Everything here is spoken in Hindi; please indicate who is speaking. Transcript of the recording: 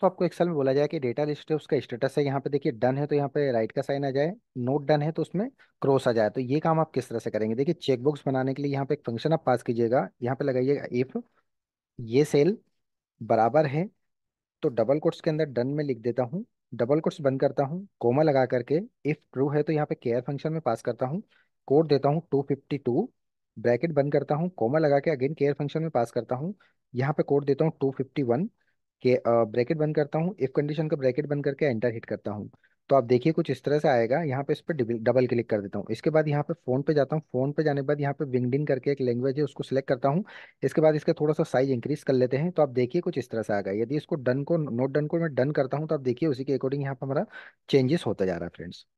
Speaker 1: तो आपको एक्सेल में बोला जाए कि डेटा लिस्ट है उसका स्टेटस है यहाँ पे देखिए डन है तो यहाँ पे राइट का साइन आ जाए नोट डन है तो उसमें क्रॉस आ जाए तो ये काम आप किस तरह से करेंगे देखिए बुक्स बनाने के लिए यहाँ पे एक फंक्शन आप पास कीजिएगा यहाँ पे लगाइएगा इफ ये सेल बराबर है तो डबल कोट्स के अंदर डन में लिख देता हूँ डबल कोट्स बंद करता हूँ कोमा लगा करके इफ ट्रू है तो यहाँ पे केयर फंक्शन में पास करता हूँ कोड देता हूँ टू फिफ्टी टू ब्रैकेट बंद करता हूँ कोमा लगा के अगेन केयर फंक्शन में पास करता हूँ यहाँ पे कोड देता हूँ टू फिफ्टी वन कि ब्रैकेट बंद करता हूँ इफ कंडीशन का ब्रैकेट बंद करके एंटर हिट करता हूँ तो आप देखिए कुछ इस तरह से आएगा यहाँ पे इस पर डबल क्लिक कर देता हूँ इसके बाद यहाँ पे फोन पे जाता हूँ फोन पे जाने के बाद यहाँ पे विंगडिन करके एक लैंग्वेज है उसको सिलेक्ट करता हूँ इसके बाद इसका थोड़ा सा साइज इंक्रीज कर लेते हैं तो आप देखिए कुछ इस तरह से आएगा यदि इसको डन को नोट डन को मैं डन करता हूँ तो आप देखिए उसी के अकॉर्डिंग यहाँ पर हमारा चेंजेस होता जा रहा है फ्रेंड्स